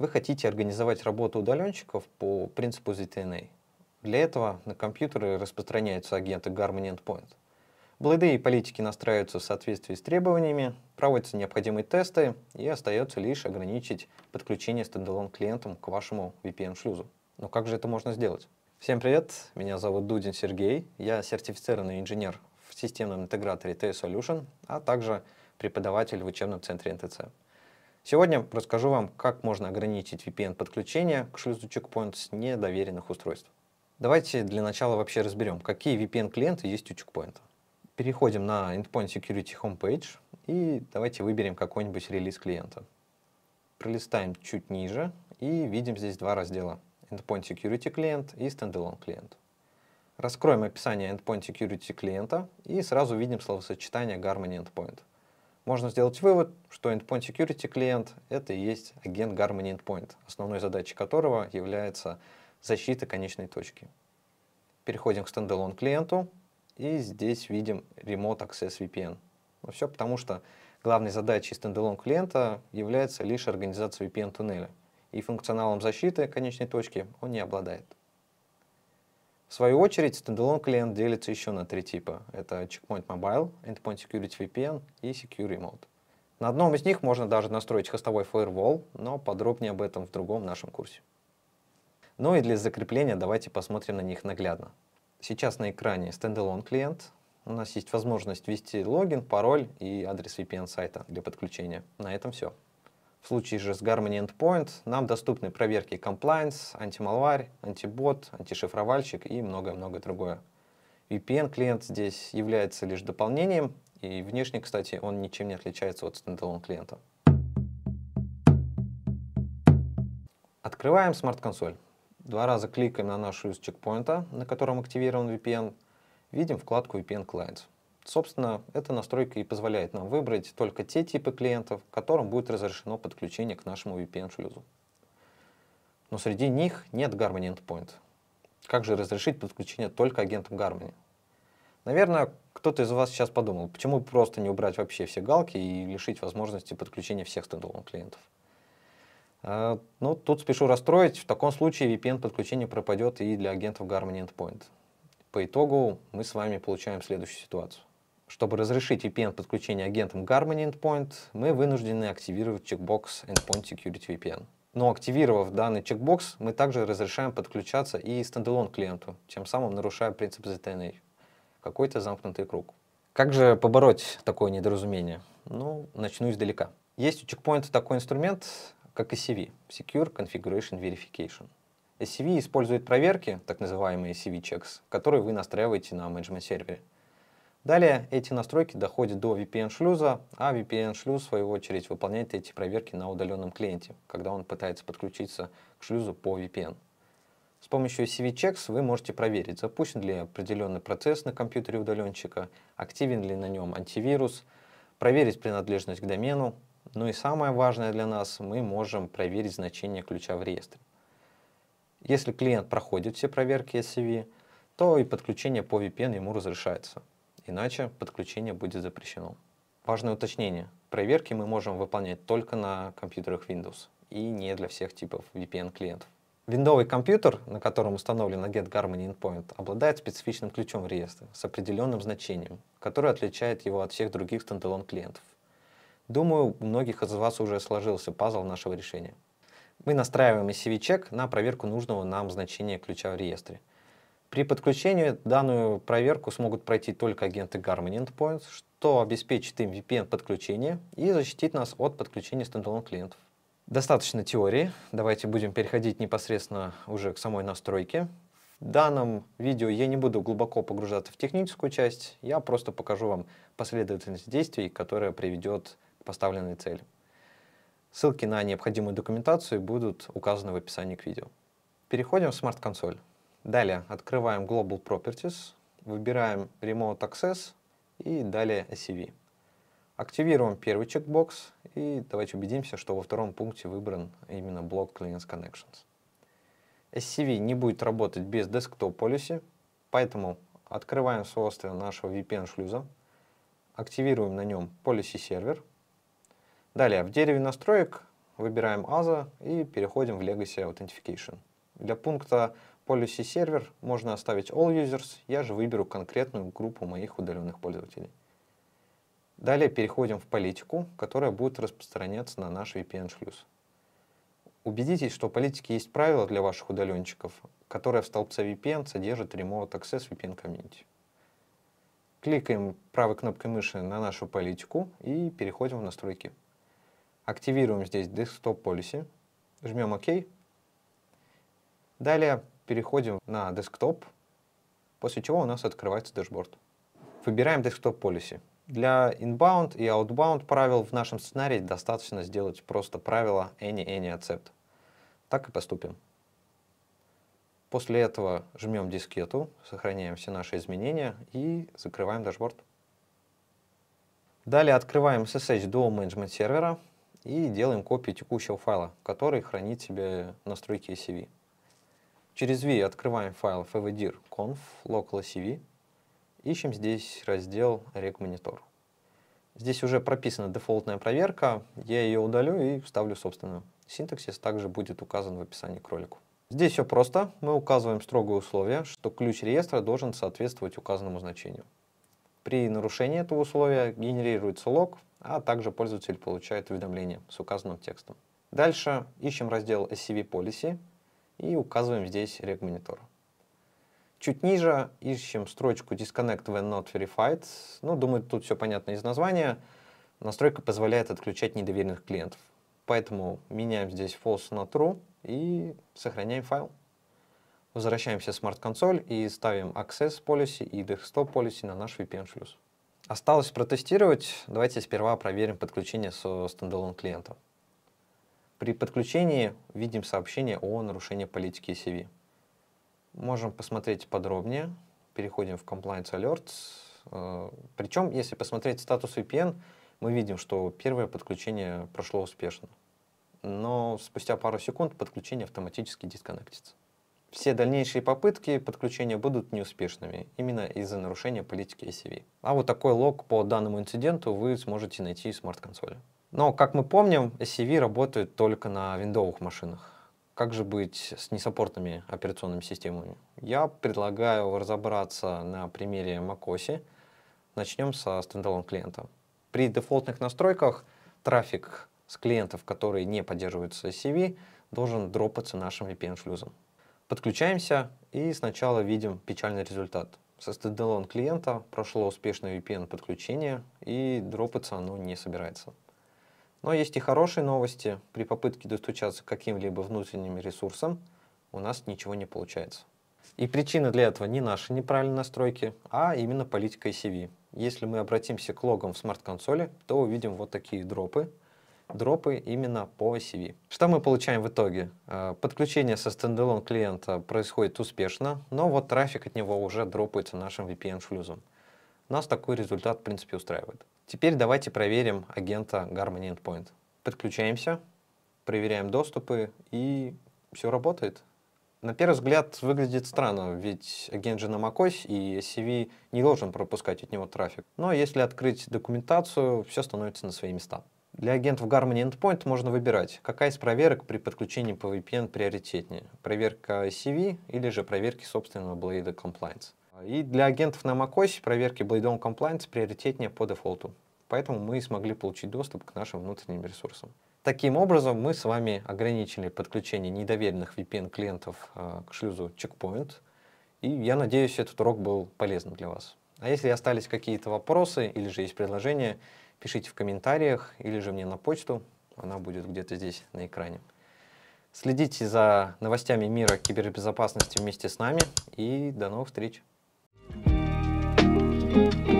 Вы хотите организовать работу удаленщиков по принципу ZTNA. Для этого на компьютеры распространяются агенты Garmin Endpoint. Блады и политики настраиваются в соответствии с требованиями, проводятся необходимые тесты и остается лишь ограничить подключение стендалон клиентам к вашему VPN-шлюзу. Но как же это можно сделать? Всем привет, меня зовут Дудин Сергей, я сертифицированный инженер в системном интеграторе T-Solution, а также преподаватель в учебном центре НТЦ. Сегодня расскажу вам, как можно ограничить VPN-подключение к шлюзу Checkpoint с недоверенных устройств. Давайте для начала вообще разберем, какие VPN-клиенты есть у Checkpoint. Переходим на Endpoint Security Homepage и давайте выберем какой-нибудь релиз клиента. Пролистаем чуть ниже и видим здесь два раздела Endpoint Security клиент и Standalone клиент. Раскроем описание Endpoint Security клиента и сразу видим словосочетание Harmony Endpoint – можно сделать вывод, что Endpoint Security клиент — это и есть агент Harmony Endpoint, основной задачей которого является защита конечной точки. Переходим к стендалон клиенту, и здесь видим Remote Access VPN. Но ну, все потому, что главной задачей стендалон клиента является лишь организация VPN-туннеля, и функционалом защиты конечной точки он не обладает. В свою очередь, стендалон клиент делится еще на три типа. Это Checkpoint Mobile, Endpoint Security VPN и Secure Remote. На одном из них можно даже настроить хостовой firewall, но подробнее об этом в другом нашем курсе. Ну и для закрепления давайте посмотрим на них наглядно. Сейчас на экране стендалон клиент. У нас есть возможность ввести логин, пароль и адрес VPN сайта для подключения. На этом все. В случае же с Harmony Endpoint нам доступны проверки compliance, антималварь, антибот, антишифровальщик и многое-многое другое. VPN-клиент здесь является лишь дополнением, и внешне, кстати, он ничем не отличается от стендалон-клиента. Открываем смарт-консоль. Два раза кликаем на нашу из чекпоинта, на котором активирован VPN. Видим вкладку VPN Clients. Собственно, эта настройка и позволяет нам выбрать только те типы клиентов, которым будет разрешено подключение к нашему VPN-шлюзу. Но среди них нет Harmony Endpoint. Как же разрешить подключение только агентам Harmony? Наверное, кто-то из вас сейчас подумал, почему просто не убрать вообще все галки и лишить возможности подключения всех стендалон клиентов? А, ну, тут спешу расстроить, в таком случае VPN-подключение пропадет и для агентов Harmony Endpoint. По итогу мы с вами получаем следующую ситуацию. Чтобы разрешить VPN подключение агентам Garmin Endpoint, мы вынуждены активировать чекбокс Endpoint Security VPN. Но активировав данный чекбокс, мы также разрешаем подключаться и стендалон клиенту, тем самым нарушая принцип ZTNA. Какой-то замкнутый круг. Как же побороть такое недоразумение? Ну, начну издалека. Есть у чекпоинта такой инструмент, как SCV – Secure Configuration Verification. SCV использует проверки, так называемые SCV checks, которые вы настраиваете на менеджмент-сервере – Далее эти настройки доходят до VPN-шлюза, а VPN-шлюз, в свою очередь, выполняет эти проверки на удаленном клиенте, когда он пытается подключиться к шлюзу по VPN. С помощью CV-checks вы можете проверить, запущен ли определенный процесс на компьютере удаленщика, активен ли на нем антивирус, проверить принадлежность к домену, ну и самое важное для нас, мы можем проверить значение ключа в реестре. Если клиент проходит все проверки SCV, то и подключение по VPN ему разрешается иначе подключение будет запрещено. Важное уточнение. Проверки мы можем выполнять только на компьютерах Windows и не для всех типов VPN-клиентов. Виндовый компьютер, на котором установлен агент garmin Endpoint, обладает специфичным ключом реестра с определенным значением, которое отличает его от всех других стендалон-клиентов. Думаю, у многих из вас уже сложился пазл нашего решения. Мы настраиваем SCV-чек на проверку нужного нам значения ключа в реестре. При подключении данную проверку смогут пройти только агенты Garmin Endpoints, что обеспечит им VPN-подключение и защитит нас от подключения стендалон клиентов. Достаточно теории, давайте будем переходить непосредственно уже к самой настройке. В данном видео я не буду глубоко погружаться в техническую часть, я просто покажу вам последовательность действий, которая приведет к поставленной цели. Ссылки на необходимую документацию будут указаны в описании к видео. Переходим в смарт-консоль. Далее открываем Global Properties, выбираем Remote Access и далее SCV. Активируем первый чекбокс и давайте убедимся, что во втором пункте выбран именно блок Cleanance Connections. SCV не будет работать без Desktop Policy, поэтому открываем свойства нашего VPN-шлюза, активируем на нем Policy Server. Далее в дереве настроек выбираем ASA и переходим в Legacy Authentication. Для пункта policy сервер можно оставить all users, я же выберу конкретную группу моих удаленных пользователей. Далее переходим в политику, которая будет распространяться на наш VPN-шлюз. Убедитесь, что у политики есть правила для ваших удаленщиков, которые в столбце VPN содержит Remote Access VPN Community. Кликаем правой кнопкой мыши на нашу политику и переходим в настройки. Активируем здесь Desktop Policy, жмем ОК. Далее переходим на десктоп, после чего у нас открывается дашборд. Выбираем десктоп policy. Для inbound и outbound правил в нашем сценарии достаточно сделать просто правило any any accept. Так и поступим. После этого жмем дискету, сохраняем все наши изменения и закрываем дашборд. Далее открываем SSH dual Management сервера и делаем копию текущего файла, который хранит себе настройки ACV. Через V открываем файл fvdir localcv, ищем здесь раздел RegMonitor. Здесь уже прописана дефолтная проверка, я ее удалю и вставлю собственную. Синтаксис также будет указан в описании к ролику. Здесь все просто, мы указываем строгое условие, что ключ реестра должен соответствовать указанному значению. При нарушении этого условия генерируется лог, а также пользователь получает уведомление с указанным текстом. Дальше ищем раздел SCV Policy и указываем здесь RegMonitor. Чуть ниже ищем строчку Disconnect when not verified. Ну, думаю, тут все понятно из названия. Настройка позволяет отключать недоверенных клиентов. Поэтому меняем здесь false на true и сохраняем файл. Возвращаемся в смарт-консоль и ставим Access Policy и Desktop Policy на наш VPN-шлюз. Осталось протестировать. Давайте сперва проверим подключение со стендалон клиентом. При подключении видим сообщение о нарушении политики ACV. Можем посмотреть подробнее. Переходим в Compliance Alerts. Э, Причем, если посмотреть статус VPN, мы видим, что первое подключение прошло успешно. Но спустя пару секунд подключение автоматически дисконнектится. Все дальнейшие попытки подключения будут неуспешными, именно из-за нарушения политики ACV. А вот такой лог по данному инциденту вы сможете найти в смарт-консоли. Но, как мы помним, SCV работает только на виндовых машинах. Как же быть с несаппортными операционными системами? Я предлагаю разобраться на примере macOS. Начнем со стендалон клиента. При дефолтных настройках трафик с клиентов, которые не поддерживаются SCV, должен дропаться нашим VPN-шлюзом. Подключаемся и сначала видим печальный результат. Со стендалон клиента прошло успешное VPN-подключение и дропаться оно не собирается. Но есть и хорошие новости. При попытке достучаться к каким-либо внутренним ресурсам у нас ничего не получается. И причина для этого не наши неправильные настройки, а именно политика ICV. Если мы обратимся к логам в смарт-консоли, то увидим вот такие дропы. Дропы именно по ICV. Что мы получаем в итоге? Э, подключение со стендалон клиента происходит успешно, но вот трафик от него уже дропается нашим VPN-шлюзом. Нас такой результат, в принципе, устраивает. Теперь давайте проверим агента Harmony Endpoint. Подключаемся, проверяем доступы, и все работает. На первый взгляд выглядит странно, ведь агент же на macOS и SCV не должен пропускать от него трафик. Но если открыть документацию, все становится на свои места. Для агентов Harmony Endpoint можно выбирать, какая из проверок при подключении по VPN приоритетнее. Проверка SCV или же проверки собственного Blade Compliance. И для агентов на macOS проверки Blade On Compliance приоритетнее по дефолту. Поэтому мы смогли получить доступ к нашим внутренним ресурсам. Таким образом, мы с вами ограничили подключение недоверенных VPN-клиентов а, к шлюзу Checkpoint. И я надеюсь, этот урок был полезным для вас. А если остались какие-то вопросы или же есть предложения, пишите в комментариях или же мне на почту. Она будет где-то здесь на экране. Следите за новостями мира кибербезопасности вместе с нами и до новых встреч! Thank you.